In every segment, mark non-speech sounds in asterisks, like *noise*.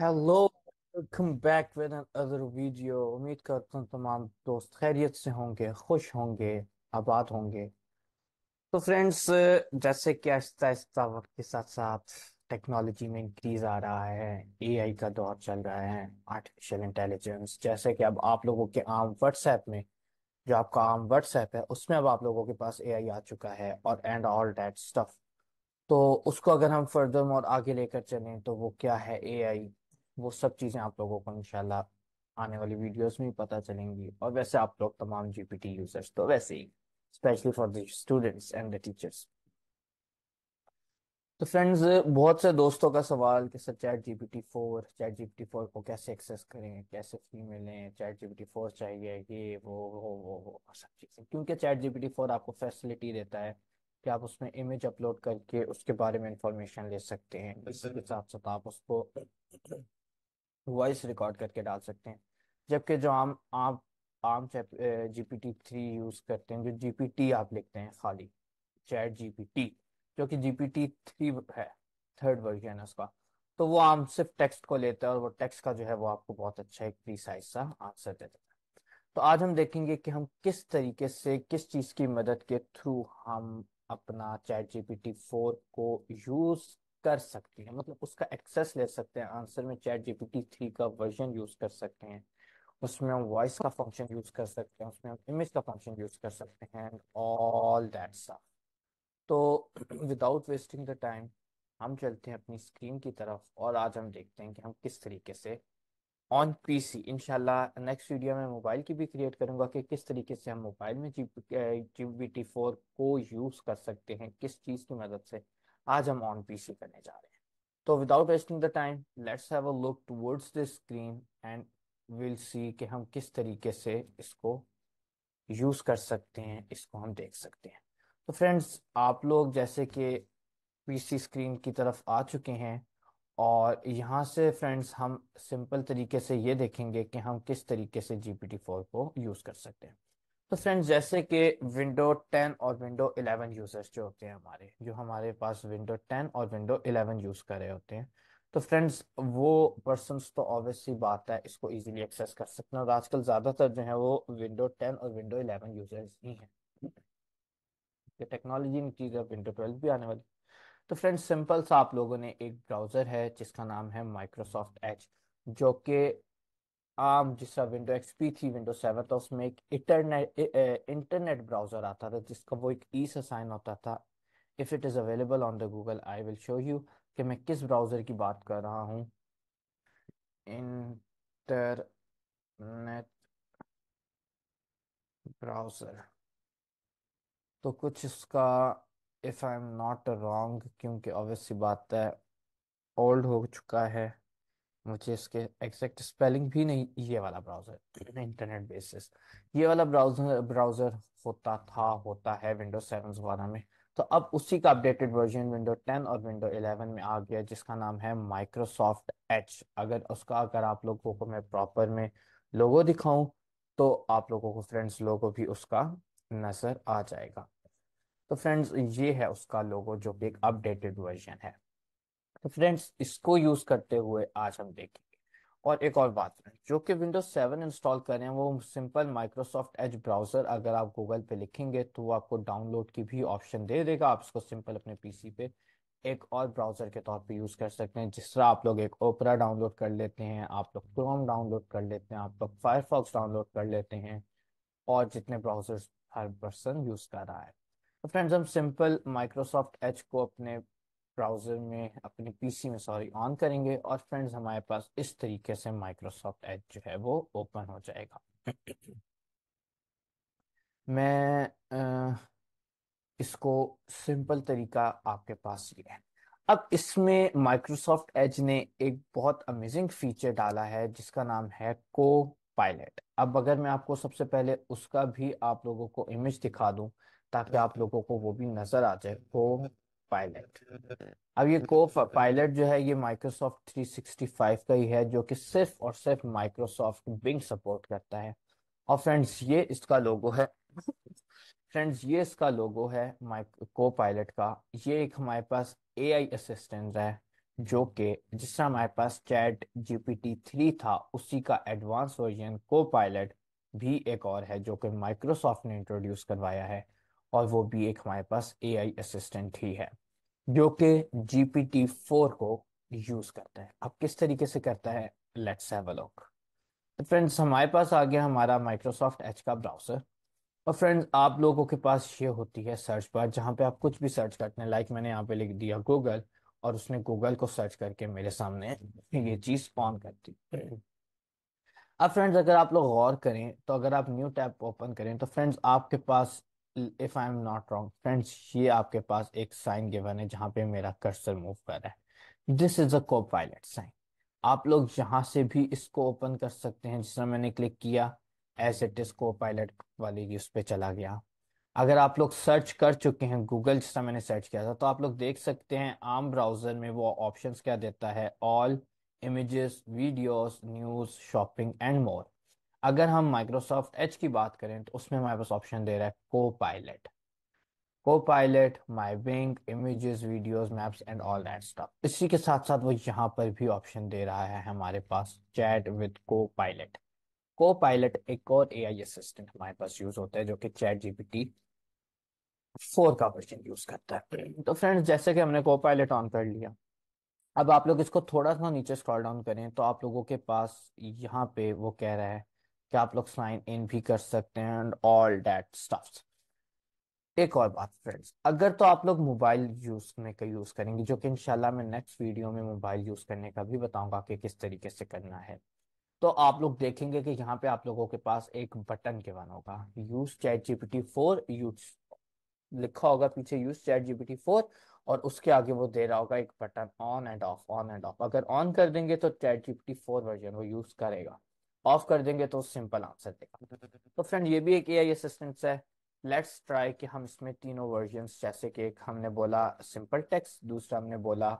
Hello welcome back with other video उम्मीद करता हूँ तमाम दोस्त खैरियत से होंगे खुश होंगे आबाद होंगे तो फ्रेंड्स जैसे कि आहिस्ता आहिस्ता वक्त के साथ साथ टेक्नोलॉजी में इंक्रीज आ रहा है एआई का दौर चल रहा है आर्टिफिशियल इंटेलिजेंस जैसे कि अब आप लोगों के आम व्हाट्सएप में जो आपका आम व्हाट्सएप है उसमें अब आप लोगों के पास ए आ चुका है और एंड ऑल डेट स्टफ तो उसको अगर हम फर्दर और आगे लेकर चलें तो वो क्या है एआई वो सब चीज़ें आप लोगों को इनशाला आने वाली वीडियोस में पता चलेंगी और वैसे आप लोग तमाम जीपीटी यूजर्स तो वैसे ही specially for the students and the teachers तो फ्रेंड्स बहुत से दोस्तों का सवाल कि sir chat GPT four chat GPT four को कैसे एक्सेस करें कैसे फ्री मिलें चैट जीपीटी फोर चाहिए ये वो वो वो वो सब चीज़ें क्योंकि चैट जीपीटी फोर आपको फैसिलिटी देता है कि आप उसमें इमेज अपलोड करके उसके बारे में इंफॉर्मेशन ले सकते हैं इस साथ साथ तो आप उसको वॉइस रिकॉर्ड करके डाल सकते हैं जबकि जो आम आप आम टी थ्री यूज करते हैं जो टी आप लिखते हैं खाली चैट टी जो कि टी थ्री है थर्ड वर्जन है उसका तो वो आम सिर्फ टेक्स्ट को लेता है और वो टेक्स्ट का जो है वो आपको बहुत अच्छा एक प्रीसाइज सा आंसर दे देता है तो आज हम देखेंगे कि हम किस तरीके से किस चीज की मदद के थ्रू हम अपना चैट जीपीटी फोर को यूज कर सकती है मतलब उसका एक्सेस ले सकते हैं आंसर में चैट जीपीटी थ्री का वर्जन यूज कर सकते हैं उसमें हम वॉइस का फंक्शन यूज कर सकते हैं उसमें हम इमेज का फंक्शन यूज कर सकते हैं ऑल दैट स्टफ तो विदाउट वेस्टिंग द टाइम हम चलते हैं अपनी स्क्रीन की तरफ और आज हम देखते हैं कि हम किस तरीके से ऑन सी इंशाल्लाह नेक्स्ट वीडियो में मोबाइल की भी क्रिएट करूंगा कि किस तरीके से हम मोबाइल में G G B T four को यूज़ कर सकते हैं किस चीज़ की मदद से आज हम ऑन पीसी करने जा रहे हैं तो without wasting the time let's have a look towards the screen and will see कि हम किस तरीके से इसको यूज कर सकते हैं इसको हम देख सकते हैं तो फ्रेंड्स आप लोग जैसे कि पीसी स्क्रीन की तरफ आ चुके हैं और यहाँ से फ्रेंड्स हम सिंपल तरीके से ये देखेंगे कि हम किस तरीके से टी फोर को यूज़ कर सकते हैं तो फ्रेंड्स जैसे कि विंडो 10 और विंडो 11 यूजर्स जो होते हैं हमारे जो हमारे पास विंडो 10 और विंडो 11 यूज कर रहे होते हैं तो फ्रेंड्स वो पर्सन तो ऑब्वियसली बात है इसको इजीली एक्सेस कर सकते हैं और आजकल ज्यादातर जो है वो विंडो 10 और विंडो 11 यूजर्स ही हैं ये टेक्नोलॉजी इनकी जब विंडो ट्वेल्व भी आने वाली तो फ्रेंड्स सिंपल सा आप लोगों ने एक ब्राउजर है जिसका नाम है माइक्रोसॉफ्ट एच जो कि आम जिसका विंडो एक्सपी थी विंडो सेवन था उसमें एक इंटरनेट इंटरनेट ब्राउजर आता था जिसका वो एक ई e से साइन होता था if it is available on the Google I will show you कि मैं किस ब्राउज़र की बात कर रहा हूँ इंटरनेट ब्राउज़र तो कुछ इसका if I am not wrong क्योंकि ऑब्वियसली बात है ओल्ड हो चुका है मुझे इसके एग्जैक्ट स्पेलिंग भी नहीं ये वाला ब्राउजर इंटरनेट बेसिस ये वाला ब्राउजर ब्राउजर होता था होता है विंडो सेवन वगैरह में तो अब उसी का अपडेटेड वर्जन विंडो टेन और विंडो इलेवन में आ गया जिसका नाम है माइक्रोसॉफ्ट एच अगर उसका अगर आप लोगों को मैं प्रॉपर में लोगो दिखाऊं तो आप लोगों को फ्रेंड्स लोगो भी उसका नजर आ जाएगा तो फ्रेंड्स ये है उसका लोगो जो कि एक अपडेटेड वर्जन है तो फ्रेंड्स इसको यूज करते हुए आज हम देखेंगे और एक और बात जो कि विंडोज सेवन इंस्टॉल करें वो सिंपल माइक्रोसॉफ्ट एज ब्राउजर अगर आप गूगल पे लिखेंगे तो वो आपको डाउनलोड की भी ऑप्शन दे देगा आप इसको सिंपल अपने पीसी पे एक और ब्राउजर के तौर पे यूज कर सकते हैं जिस तरह आप लोग एक ओपरा डाउनलोड कर लेते हैं आप लोग क्रोम डाउनलोड कर लेते हैं आप लोग फायरफॉक्स डाउनलोड कर लेते हैं और जितने ब्राउजर्स हर पर्सन यूज कर रहा है तो फ्रेंड्स हम सिंपल माइक्रोसॉफ्ट एच को अपने ब्राउज़र में अपने पीसी में सॉरी ऑन करेंगे और फ्रेंड्स हमारे पास इस तरीके से माइक्रोसॉफ्ट एज जो है वो ओपन हो जाएगा मैं आ, इसको सिंपल तरीका आपके पास ये है अब इसमें माइक्रोसॉफ्ट एज ने एक बहुत अमेजिंग फीचर डाला है जिसका नाम है को पायलट अब अगर मैं आपको सबसे पहले उसका भी आप लोगों को इमेज दिखा दूं ताकि आप लोगों को वो भी नजर आ जाए को पायलट *laughs* अब ये को पायलट जो है ये माइक्रोसॉफ्ट 365 का ही है जो कि सिर्फ और सिर्फ माइक्रोसॉफ्ट बिंग सपोर्ट करता है और फ्रेंड्स ये इसका लोगो है फ्रेंड्स ये इसका लोगो है को पायलट का ये एक हमारे पास एआई असिस्टेंट है जो कि जिस तरह हमारे पास चैट जीपीटी थ्री था उसी का एडवांस वर्जन को पायलट भी एक और है जो कि माइक्रोसॉफ्ट ने इंट्रोड्यूस करवाया है और वो भी एक हमारे पास एआई असिस्टेंट ही है जो कि जीपीटी फोर को यूज करता है अब किस तरीके से करता है लेट्स हैव अ लुक तो फ्रेंड्स हमारे पास आ गया हमारा माइक्रोसॉफ्ट एच का ब्राउजर और फ्रेंड्स आप लोगों के पास ये होती है सर्च बार जहाँ पे आप कुछ भी सर्च करते हैं लाइक मैंने यहाँ पे लिख दिया गूगल और उसने गूगल को सर्च करके मेरे सामने ये चीज ऑन कर दी अब फ्रेंड्स अगर आप लोग गौर करें तो अगर आप न्यू टैब ओपन करें तो फ्रेंड्स आपके पास if I am not wrong friends ये आपके पास एक साइन गिवन है जहां पे मेरा कर्सर मूव कर रहा है this is a pilot sign आप लोग यहाँ से भी इसको ओपन कर सकते हैं जिसमें मैंने क्लिक किया एज इट इज पायलट वाली उस पर चला गया अगर आप लोग सर्च कर चुके हैं गूगल तरह मैंने सर्च किया था तो आप लोग देख सकते हैं आम ब्राउजर में वो ऑप्शन क्या देता है all images videos news shopping and more अगर हम माइक्रोसॉफ्ट एच की बात करें तो उसमें हमारे पास ऑप्शन दे रहा है Copilot Copilot my Bing images videos maps and all that stop इसी के साथ साथ वो यहाँ पर भी ऑप्शन दे रहा है हमारे पास chat with Copilot Copilot एक और ए आई असिस्टेंट हमारे पास यूज होता है जो कि चैट जीपीटी फोर का वर्जन यूज करता है तो फ्रेंड्स जैसे कि हमने को पायलट ऑन कर लिया अब आप लोग इसको थोड़ा सा नीचे स्क्रॉल डाउन करें तो आप लोगों के पास यहाँ पे वो कह रहा है कि आप लोग साइन इन भी कर सकते हैं एंड ऑल डेट स्टफ एक और बात फ्रेंड्स अगर तो आप लोग मोबाइल यूज करने का यूज करेंगे जो कि इंशाल्लाह मैं नेक्स्ट वीडियो में मोबाइल यूज करने का भी बताऊंगा कि किस तरीके से करना है तो आप लोग देखेंगे कि यहाँ पे आप लोगों के पास एक बटन के वन होगा use chat GPT four use लिखा होगा पीछे यूज चैट जीपीटी फोर और उसके आगे वो दे रहा होगा एक button on and off on and off अगर ऑन कर देंगे तो चैट जीपीटी फोर वर्जन वो यूज करेगा ऑफ कर देंगे तो सिंपल आंसर देगा तो फ्रेंड ये भी एक ए असिस्टेंट है लेट्स ट्राई कि हम इसमें तीनों वर्जन जैसे कि एक हमने बोला सिंपल टेक्स दूसरा हमने बोला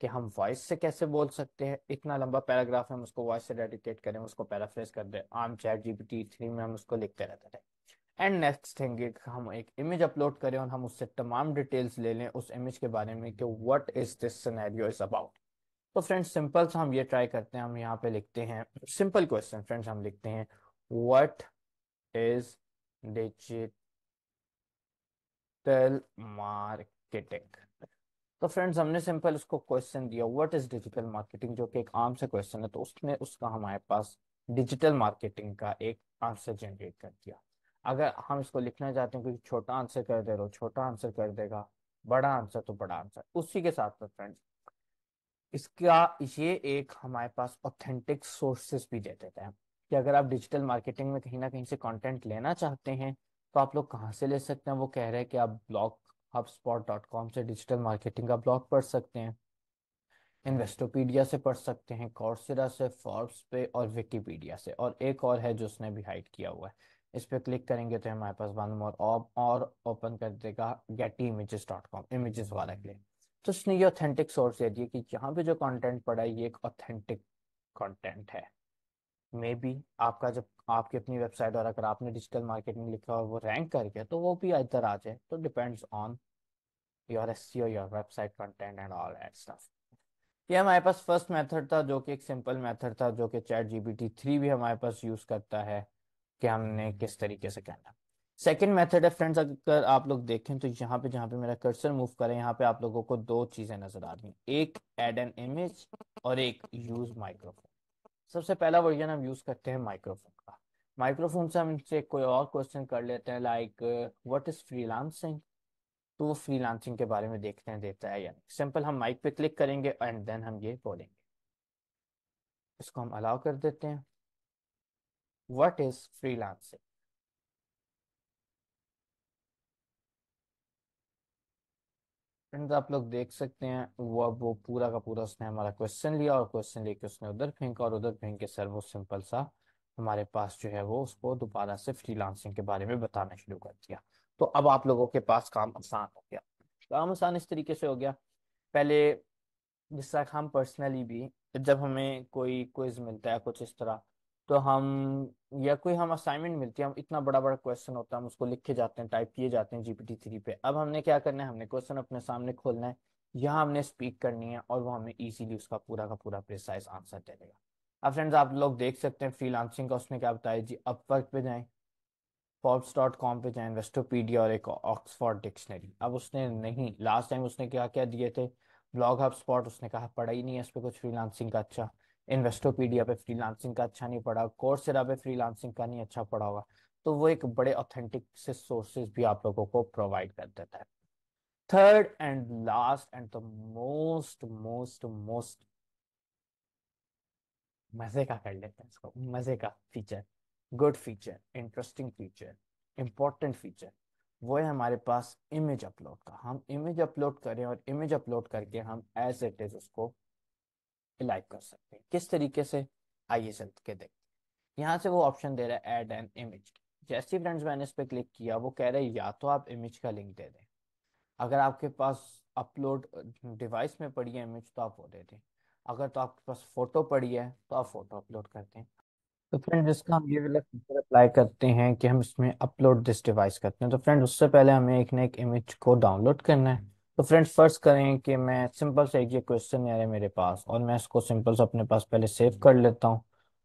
कि हम वॉइस से कैसे बोल सकते हैं इतना लंबा पैराग्राफ हम उसको वॉइस से डेडिकेट करें उसको पैराफ्रेस कर दें आम चैट जीपीटी थ्री में हम उसको लिखते रहते थे एंड नेक्स्ट थिंग हम एक इमेज अपलोड करें और हम उससे तमाम डिटेल्स ले लें उस इमेज के बारे में कि what is this scenario is about तो फ्रेंड्स सिंपल सा हम ये ट्राई करते हैं हम यहाँ पे लिखते हैं सिंपल क्वेश्चन फ्रेंड्स हम लिखते हैं व्हाट इज डिजिटल मार्केटिंग तो फ्रेंड्स हमने सिंपल उसको क्वेश्चन दिया व्हाट इज डिजिटल मार्केटिंग जो कि एक आम से क्वेश्चन है तो उसने उसका हमारे पास डिजिटल मार्केटिंग का एक आंसर जनरेट कर दिया अगर हम इसको लिखना चाहते हैं क्योंकि छोटा आंसर कर दे रहे हो छोटा आंसर कर देगा बड़ा आंसर तो बड़ा आंसर उसी के साथ तो फ्रेंड्स इसका ये एक हमारे पास ऑथेंटिक सोर्सेस भी दे देता है कि अगर आप डिजिटल मार्केटिंग में कहीं ना कहीं से कंटेंट लेना चाहते हैं तो आप लोग कहाँ से ले सकते हैं वो कह रहे हैं कि आप ब्लॉग हबस्पॉट डॉट कॉम से डिजिटल मार्केटिंग का ब्लॉग पढ़ सकते हैं इन्वेस्टोपीडिया से पढ़ सकते हैं कॉर्सरा से फॉर्ब्स पे और विकीपीडिया से और एक और है जो उसने भी हाइड किया हुआ है इस पर क्लिक करेंगे तो हमारे पास वन मोर और ओपन कर देगा get images dot com images वाला क्लिक तो उसने ये ऑथेंटिक सोर्स दे दिया कि यहाँ पे जो कंटेंट पड़ा है ये एक ऑथेंटिक कंटेंट है मे बी आपका जब आपकी अपनी वेबसाइट और अगर आपने डिजिटल मार्केटिंग लिखा और वो रैंक कर गया तो वो भी इधर आ जाए तो depends on your S C your website content and all that stuff ये हमारे पास फर्स्ट मेथड था जो कि एक सिंपल मेथड था जो कि चैट जीपीटी थ्री भी हमारे पास यूज करता है कि हमने किस तरीके से करना सेकेंड मेथड है फ्रेंड्स अगर आप लोग देखें तो यहाँ पे जहाँ पे मेरा कर्सर मूव करें यहाँ पे आप लोगों को दो चीजें नजर आ रही एक एड एन इमेज और एक यूज माइक्रोफोन सबसे पहला वर्जन हम यूज करते हैं माइक्रोफोन का माइक्रोफोन से हम इनसे कोई और क्वेश्चन कर लेते हैं लाइक व्हाट इज फ्रीलांसिंग तो वो फ्रीलांसिंग के बारे में देखते हैं देता है यानी सिंपल हम माइक पे क्लिक करेंगे एंड देन हम ये बोलेंगे इसको हम अलाउ कर देते हैं व्हाट इज फ्रीलांसिंग फ्रेंड्स आप लोग देख सकते हैं वो अब वो पूरा का पूरा उसने हमारा क्वेश्चन लिया और क्वेश्चन लेके उसने उधर फेंका और उधर फेंक के सर वो सिंपल सा हमारे पास जो है वो उसको दोबारा से फ्रीलांसिंग के बारे में बताना शुरू कर दिया तो अब आप लोगों के पास काम आसान हो गया काम आसान इस तरीके से हो गया पहले जिस तरह हम पर्सनली भी जब हमें कोई क्विज मिलता है कुछ इस तरह तो हम या कोई हम असाइनमेंट मिलती है हम इतना बड़ा बड़ा क्वेश्चन होता है हम उसको लिख के जाते हैं टाइप किए जाते हैं जीपीटी थ्री पे अब हमने क्या करना है हमने क्वेश्चन अपने सामने खोलना है यहाँ हमने स्पीक करनी है और वो हमें इजीली उसका पूरा का पूरा प्रिसाइज आंसर दे देगा अब फ्रेंड्स आप लोग देख सकते हैं फ्रीलांसिंग का उसने क्या बताया जी अपवर्क पे जाएं फॉर्ब्स डॉट कॉम पे जाएं इन्वेस्टोपीडिया और एक ऑक्सफोर्ड डिक्शनरी अब उसने नहीं लास्ट टाइम उसने क्या क्या दिए थे ब्लॉग हब स्पॉट उसने कहा पढ़ा ही नहीं है इस पर कुछ फ्रीलांसिंग का अच्छा इन्वेस्टोपीडिया पे फ्रीलांसिंग का अच्छा नहीं पड़ा कोर्सेरा पे फ्रीलांसिंग का नहीं अच्छा पढ़ा होगा तो वो एक बड़े ऑथेंटिक से सोर्सेज भी आप लोगों को प्रोवाइड कर देता है third and last and the most most most मजे का कर लेते हैं इसको मजे का feature good feature interesting feature important feature वो है हमारे पास इमेज अपलोड का हम इमेज अपलोड करें और इमेज अपलोड करके हम एज इट इज उसको लाइक कर सकते हैं किस तरीके से आइए चल के देखते यहाँ से वो ऑप्शन दे रहा है एड एन इमेज जैसे फ्रेंड्स मैंने इस पर क्लिक किया वो कह रहे हैं या तो आप इमेज का लिंक दे दें अगर आपके पास अपलोड डिवाइस में पड़ी है इमेज तो आप वो दे दें अगर तो आपके पास फोटो पड़ी है तो आप फोटो अपलोड कर दें तो फ्रेंड इसका हम ये वाला फीचर अप्लाई करते हैं कि हम इसमें अपलोड दिस डिवाइस करते हैं तो फ्रेंड उससे पहले हमें एक ना एक इमेज को डाउनलोड करना है तो फ्रेंड्स फर्स्ट करें कि मैं सिंपल से एक ये क्वेश्चन आ रहा है मेरे पास और मैं इसको सिंपल से अपने पास पहले सेव कर लेता हूँ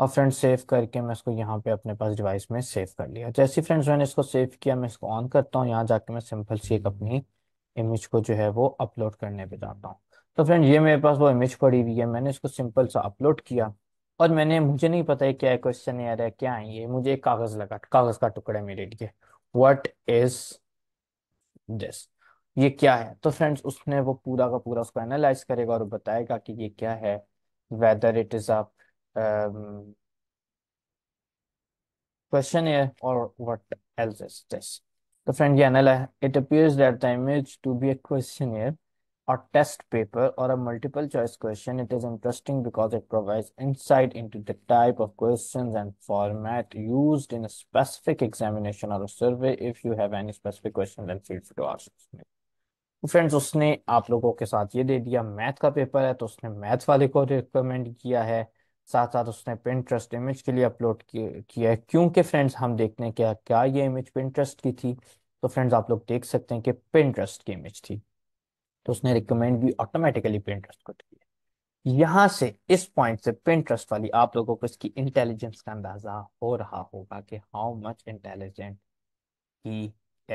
और फ्रेंड्स सेव करके मैं इसको यहाँ पे अपने पास डिवाइस में सेव कर लिया जैसे तो फ्रेंड्स मैंने इसको सेव किया मैं इसको ऑन करता हूँ यहाँ जाके मैं सिंपल सी एक हम्म। अपनी इमेज को जो है वो अपलोड करने पर जाता हूँ तो फ्रेंड ये मेरे पास वो इमेज पड़ी हुई है मैंने इसको सिंपल सा अपलोड किया और मैंने मुझे नहीं पता है क्या क्वेश्चन आ रहा है क्या है ये मुझे एक कागज लगा कागज का टुकड़ा मेरे लिए वट इज दिस ये क्या है तो फ्रेंड्स उसने वो पूरा का पूरा उसको एनालाइज करेगा और बताएगा कि ये क्या है whether it is up question है और व्हाट एल्स इज दिस तो फ्रेंड ये it appears that the image to be a question है और टेस्ट पेपर और a multiple choice question it is interesting because it provide insight into the type of questions and format used in specific examination और survey if you have any specific question then feel to ask me तो friends उसने आप लोगों के साथ ये दे दिया math का पेपर है तो उसने मैथ वाले को रिकमेंड किया है साथ साथ उसने पिंट्रस्ट इमेज के लिए अपलोड किया है क्योंकि फ्रेंड्स हम देखते हैं क्या क्या ये इमेज पिंट्रस्ट की थी तो फ्रेंड्स आप लोग देख सकते हैं कि पिंट्रस्ट की इमेज थी तो उसने रिकमेंड भी ऑटोमेटिकली पिंट्रस्ट को किया यहाँ से इस पॉइंट से पिंट्रस्ट वाली आप लोगों को इसकी इंटेलिजेंस का अंदाजा हो रहा होगा कि how much intelligent he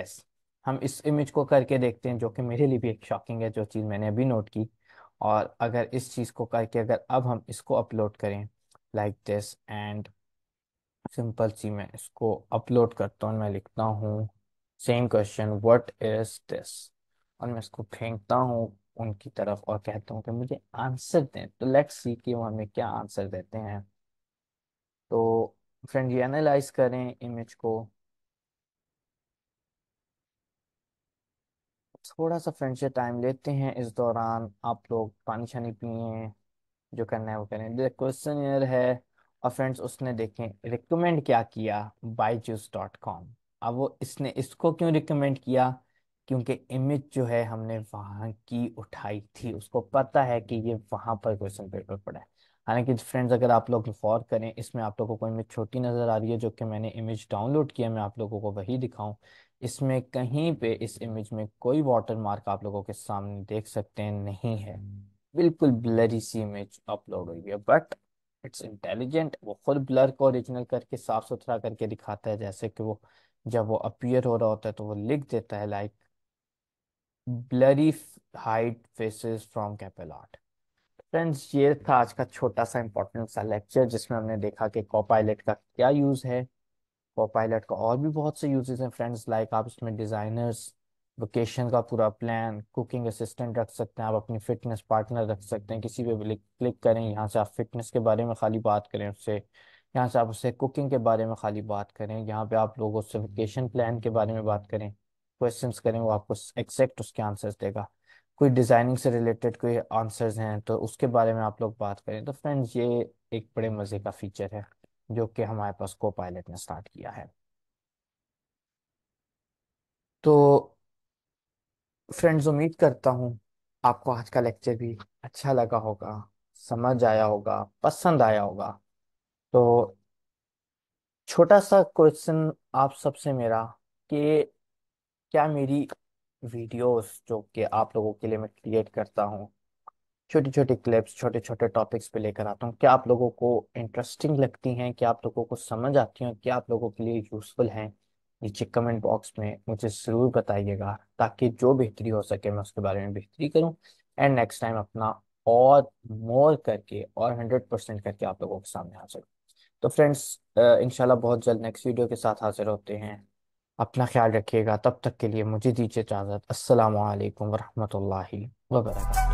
is हम इस इमेज को करके देखते हैं जो कि मेरे लिए भी एक शॉकिंग है जो चीज़ मैंने अभी नोट की और अगर इस चीज़ को करके अगर अब हम इसको अपलोड करें लाइक दिस एंड सिंपल सी मैं इसको अपलोड करता हूँ मैं लिखता हूँ same question what is this और मैं इसको फेंकता हूँ उनकी तरफ और कहता हूँ कि मुझे आंसर दें तो लेट्स सी कि वो हमें क्या आंसर देते हैं तो फ्रेंड ये एनालाइज करें इमेज को थोड़ा सा फ्रेंड से टाइम लेते हैं इस दौरान आप लोग पानी शानी पिए जो करना है वो करें क्वेश्चन है और फ्रेंड्स उसने देखें रिकमेंड क्या किया बाईजूस डॉट कॉम अब वो इसने इसको क्यों रिकमेंड किया क्योंकि इमेज जो है हमने वहाँ की उठाई थी उसको पता है कि ये वहाँ पर क्वेश्चन पेपर पड़ा है हालांकि फ्रेंड्स अगर आप लोग गौर करें इसमें आप लोगों को इमेज छोटी नज़र आ रही है जो कि मैंने इमेज डाउनलोड किया मैं आप लोगों को वही दिखाऊं इसमें कहीं पे इस इमेज में कोई वाटर मार्क आप लोगों के सामने देख सकते हैं नहीं है बिल्कुल ब्लरी सी इमेज अपलोड हुई है बट इट्स इंटेलिजेंट वो खुद ब्लर को ओरिजिनल करके साफ सुथरा करके दिखाता है जैसे कि वो जब वो अपियर हो रहा होता है तो वो लिख देता है like blurry white faces from chapel art friends ये था आज का छोटा सा इंपॉर्टेंट सा लेक्चर जिसमें हमने देखा कि कॉपाइलेट का क्या यूज़ है पायलट का और भी बहुत से यूजेस हैं फ्रेंड्स लाइक आप इसमें डिज़ाइनर्स वोकेशन का पूरा प्लान कुकिंग असिस्टेंट रख सकते हैं आप अपनी फिटनेस पार्टनर रख सकते हैं किसी पे भी क्लिक करें यहाँ से आप फिटनेस के बारे में खाली बात करें उससे यहाँ से आप उससे कुकिंग के बारे में खाली बात करें यहाँ पे आप लोगों से वोकेशन प्लान के बारे में बात करें क्वेश्चंस करें वो आपको एक्जैक्ट उसके आंसर्स देगा कोई डिज़ाइनिंग से रिलेटेड कोई आंसर्स हैं तो उसके बारे में आप लोग बात करें तो फ्रेंड्स ये एक बड़े मज़े का फीचर है जो कि हमारे पास को पायलट ने स्टार्ट किया है तो फ्रेंड्स उम्मीद करता हूँ आपको आज का लेक्चर भी अच्छा लगा होगा समझ आया होगा पसंद आया होगा तो छोटा सा क्वेश्चन आप सबसे मेरा कि क्या मेरी वीडियोस जो कि आप लोगों के लिए मैं क्रिएट करता हूँ छोटी छोटी क्लिप्स छोटे छोटे टॉपिक्स पे लेकर आता हूँ क्या आप लोगों को इंटरेस्टिंग लगती हैं क्या आप लोगों को समझ आती हैं क्या आप लोगों के लिए यूजफुल हैं नीचे कमेंट बॉक्स में मुझे ज़रूर बताइएगा ताकि जो बेहतरी हो सके मैं उसके बारे में बेहतरी करूँ एंड नेक्स्ट टाइम अपना और मोर करके और हंड्रेड परसेंट करके आप लोगों के सामने आ सकूँ तो फ्रेंड्स इंशाल्लाह बहुत जल्द नेक्स्ट वीडियो के साथ हाजिर होते हैं अपना ख्याल रखिएगा तब तक के लिए मुझे दीजिए इजाज़त असल वरहमल वबरक